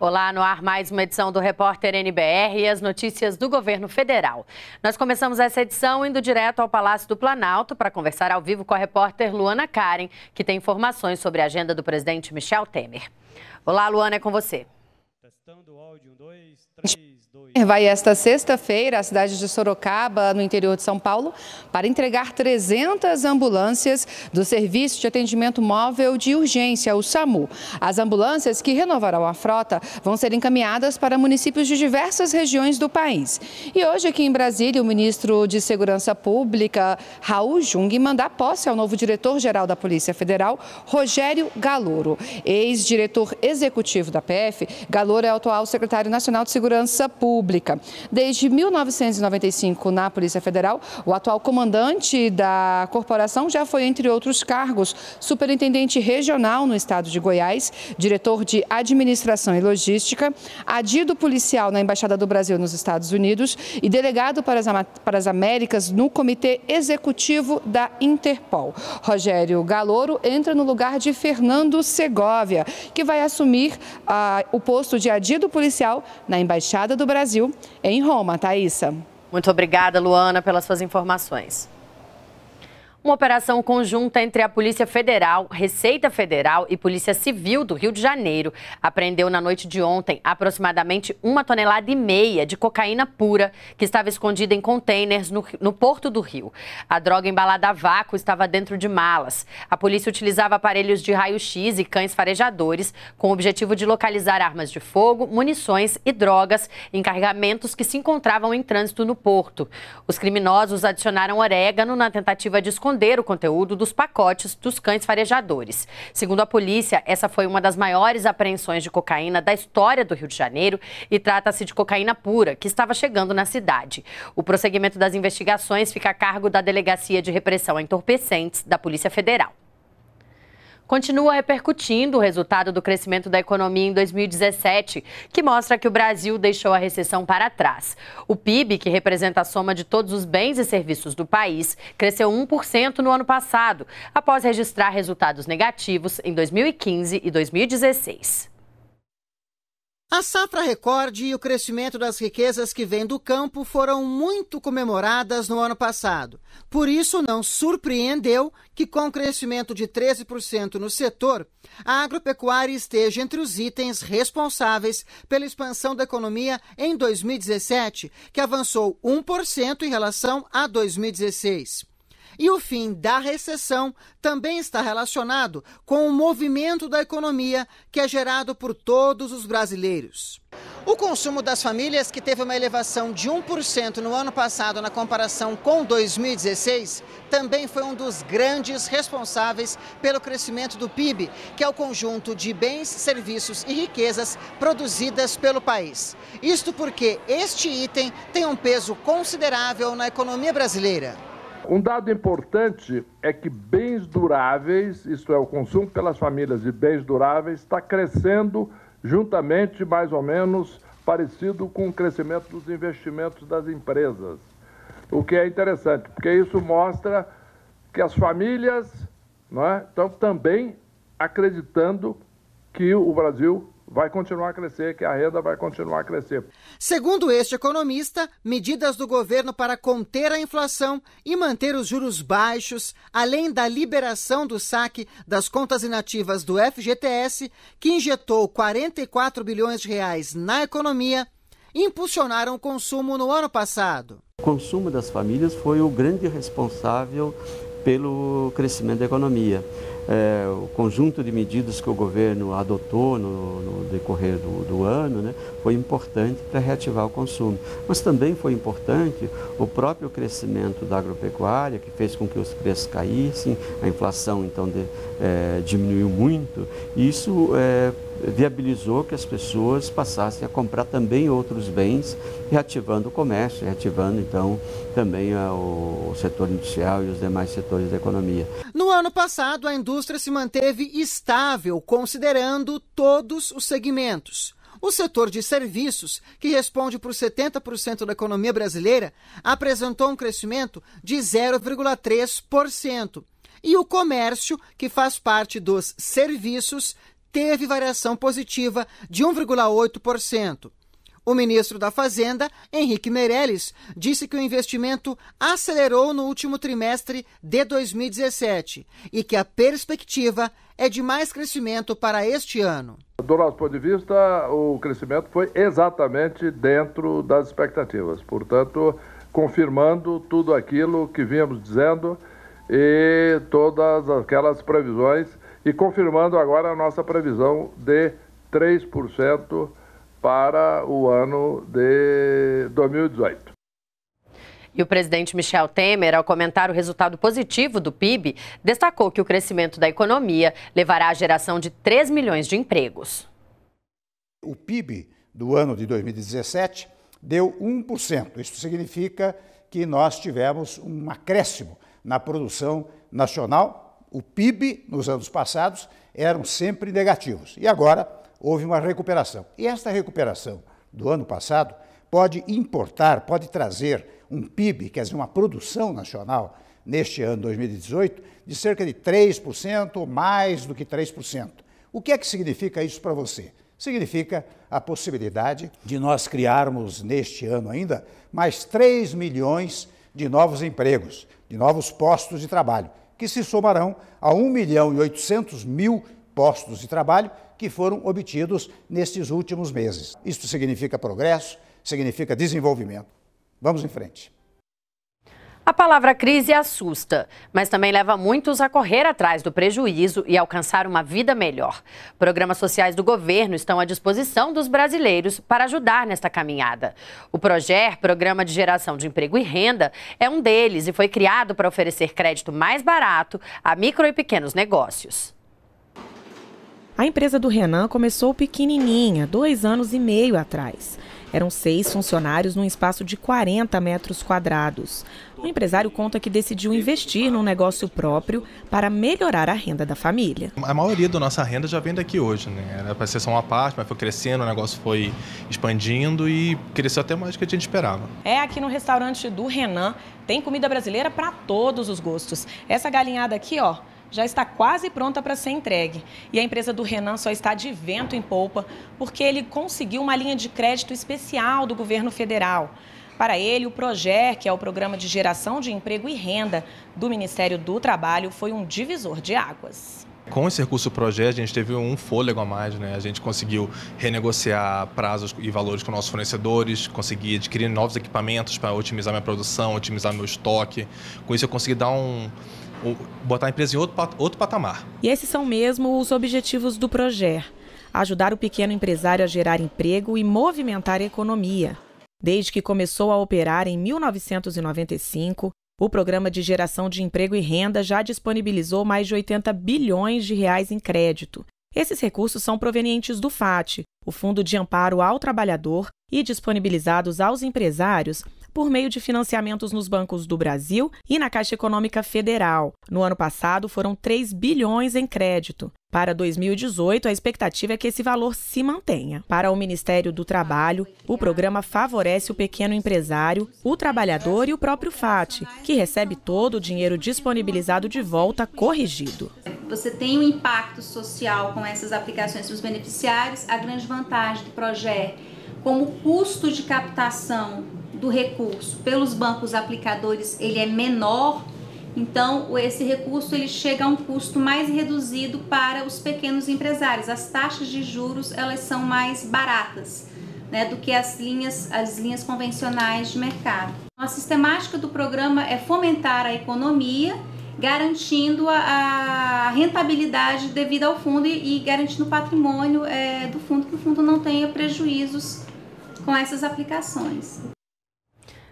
Olá, no ar mais uma edição do Repórter NBR e as notícias do governo federal. Nós começamos essa edição indo direto ao Palácio do Planalto para conversar ao vivo com a repórter Luana Karen, que tem informações sobre a agenda do presidente Michel Temer. Olá, Luana, é com você. Vai esta sexta-feira à cidade de Sorocaba, no interior de São Paulo, para entregar 300 ambulâncias do Serviço de Atendimento Móvel de Urgência, o SAMU. As ambulâncias que renovarão a frota vão ser encaminhadas para municípios de diversas regiões do país. E hoje, aqui em Brasília, o ministro de Segurança Pública, Raul Jung, manda posse ao novo diretor-geral da Polícia Federal, Rogério Galouro. Ex-diretor executivo da PF, Galouro é atual secretário nacional de Segurança Pública. Desde 1995, na Polícia Federal, o atual comandante da corporação já foi, entre outros cargos, superintendente regional no estado de Goiás, diretor de administração e logística, adido policial na Embaixada do Brasil nos Estados Unidos e delegado para as, para as Américas no Comitê Executivo da Interpol. Rogério Galouro entra no lugar de Fernando Segovia, que vai assumir ah, o posto de adido agredido policial na Embaixada do Brasil em Roma, Thaisa. Muito obrigada, Luana, pelas suas informações. Uma operação conjunta entre a Polícia Federal, Receita Federal e Polícia Civil do Rio de Janeiro apreendeu na noite de ontem aproximadamente uma tonelada e meia de cocaína pura que estava escondida em containers no, no Porto do Rio. A droga embalada a vácuo estava dentro de malas. A polícia utilizava aparelhos de raio-x e cães farejadores com o objetivo de localizar armas de fogo, munições e drogas em carregamentos que se encontravam em trânsito no porto. Os criminosos adicionaram orégano na tentativa de esconder esconder o conteúdo dos pacotes dos cães farejadores. Segundo a polícia, essa foi uma das maiores apreensões de cocaína da história do Rio de Janeiro e trata-se de cocaína pura, que estava chegando na cidade. O prosseguimento das investigações fica a cargo da Delegacia de Repressão a Entorpecentes da Polícia Federal continua repercutindo o resultado do crescimento da economia em 2017, que mostra que o Brasil deixou a recessão para trás. O PIB, que representa a soma de todos os bens e serviços do país, cresceu 1% no ano passado, após registrar resultados negativos em 2015 e 2016. A safra recorde e o crescimento das riquezas que vêm do campo foram muito comemoradas no ano passado. Por isso, não surpreendeu que, com o crescimento de 13% no setor, a agropecuária esteja entre os itens responsáveis pela expansão da economia em 2017, que avançou 1% em relação a 2016. E o fim da recessão também está relacionado com o movimento da economia que é gerado por todos os brasileiros. O consumo das famílias, que teve uma elevação de 1% no ano passado na comparação com 2016, também foi um dos grandes responsáveis pelo crescimento do PIB, que é o conjunto de bens, serviços e riquezas produzidas pelo país. Isto porque este item tem um peso considerável na economia brasileira. Um dado importante é que bens duráveis, isto é, o consumo pelas famílias de bens duráveis, está crescendo juntamente, mais ou menos, parecido com o crescimento dos investimentos das empresas. O que é interessante, porque isso mostra que as famílias não é, estão também acreditando que o Brasil vai continuar a crescer, que a renda vai continuar a crescer. Segundo este economista, medidas do governo para conter a inflação e manter os juros baixos, além da liberação do saque das contas inativas do FGTS, que injetou 44 bilhões de reais na economia, impulsionaram o consumo no ano passado. O consumo das famílias foi o grande responsável pelo crescimento da economia. É, o conjunto de medidas que o governo adotou no, no decorrer do, do ano né, foi importante para reativar o consumo. Mas também foi importante o próprio crescimento da agropecuária, que fez com que os preços caíssem, a inflação então de, é, diminuiu muito. Isso é, viabilizou que as pessoas passassem a comprar também outros bens, reativando o comércio, reativando então também ah, o setor industrial e os demais setores da economia. No ano passado, a indústria se manteve estável, considerando todos os segmentos. O setor de serviços, que responde por 70% da economia brasileira, apresentou um crescimento de 0,3%. E o comércio, que faz parte dos serviços, teve variação positiva de 1,8%. O ministro da Fazenda, Henrique Meirelles, disse que o investimento acelerou no último trimestre de 2017 e que a perspectiva é de mais crescimento para este ano. Do nosso ponto de vista, o crescimento foi exatamente dentro das expectativas, portanto, confirmando tudo aquilo que vínhamos dizendo e todas aquelas previsões e confirmando agora a nossa previsão de 3% para o ano de 2018. E o presidente Michel Temer, ao comentar o resultado positivo do PIB, destacou que o crescimento da economia levará à geração de 3 milhões de empregos. O PIB do ano de 2017 deu 1%. Isso significa que nós tivemos um acréscimo na produção nacional o PIB nos anos passados eram sempre negativos e agora houve uma recuperação. E esta recuperação do ano passado pode importar, pode trazer um PIB, quer dizer, uma produção nacional neste ano 2018 de cerca de 3% ou mais do que 3%. O que é que significa isso para você? Significa a possibilidade de nós criarmos neste ano ainda mais 3 milhões de novos empregos, de novos postos de trabalho que se somarão a 1 milhão e 800 mil postos de trabalho que foram obtidos nestes últimos meses. Isto significa progresso, significa desenvolvimento. Vamos em frente. A palavra crise assusta, mas também leva muitos a correr atrás do prejuízo e alcançar uma vida melhor. Programas sociais do governo estão à disposição dos brasileiros para ajudar nesta caminhada. O Proger, Programa de Geração de Emprego e Renda, é um deles e foi criado para oferecer crédito mais barato a micro e pequenos negócios. A empresa do Renan começou pequenininha, dois anos e meio atrás. Eram seis funcionários num espaço de 40 metros quadrados. O empresário conta que decidiu investir num negócio próprio para melhorar a renda da família. A maioria da nossa renda já vem daqui hoje, né? Era para ser só uma parte, mas foi crescendo, o negócio foi expandindo e cresceu até mais do que a gente esperava. É aqui no restaurante do Renan, tem comida brasileira para todos os gostos. Essa galinhada aqui, ó, já está quase pronta para ser entregue. E a empresa do Renan só está de vento em polpa porque ele conseguiu uma linha de crédito especial do governo federal. Para ele, o PROGER, que é o Programa de Geração de Emprego e Renda do Ministério do Trabalho, foi um divisor de águas. Com esse recurso Proger, a gente teve um fôlego a mais, né? A gente conseguiu renegociar prazos e valores com nossos fornecedores, consegui adquirir novos equipamentos para otimizar minha produção, otimizar meu estoque. Com isso, eu consegui dar um, botar a empresa em outro, outro patamar. E esses são mesmo os objetivos do projeto: ajudar o pequeno empresário a gerar emprego e movimentar a economia. Desde que começou a operar em 1995, o Programa de Geração de Emprego e Renda já disponibilizou mais de 80 bilhões de reais em crédito. Esses recursos são provenientes do FAT, o Fundo de Amparo ao Trabalhador, e disponibilizados aos empresários por meio de financiamentos nos bancos do Brasil e na Caixa Econômica Federal. No ano passado, foram 3 bilhões em crédito. Para 2018, a expectativa é que esse valor se mantenha. Para o Ministério do Trabalho, o programa favorece o pequeno empresário, o trabalhador e o próprio FAT, que recebe todo o dinheiro disponibilizado de volta corrigido. Você tem um impacto social com essas aplicações para os beneficiários. A grande vantagem do projeto, como o custo de captação do recurso pelos bancos aplicadores ele é menor, então esse recurso ele chega a um custo mais reduzido para os pequenos empresários. As taxas de juros elas são mais baratas né, do que as linhas, as linhas convencionais de mercado. A sistemática do programa é fomentar a economia, garantindo a, a rentabilidade devida ao fundo e, e garantindo o patrimônio é, do fundo, que o fundo não tenha prejuízos com essas aplicações.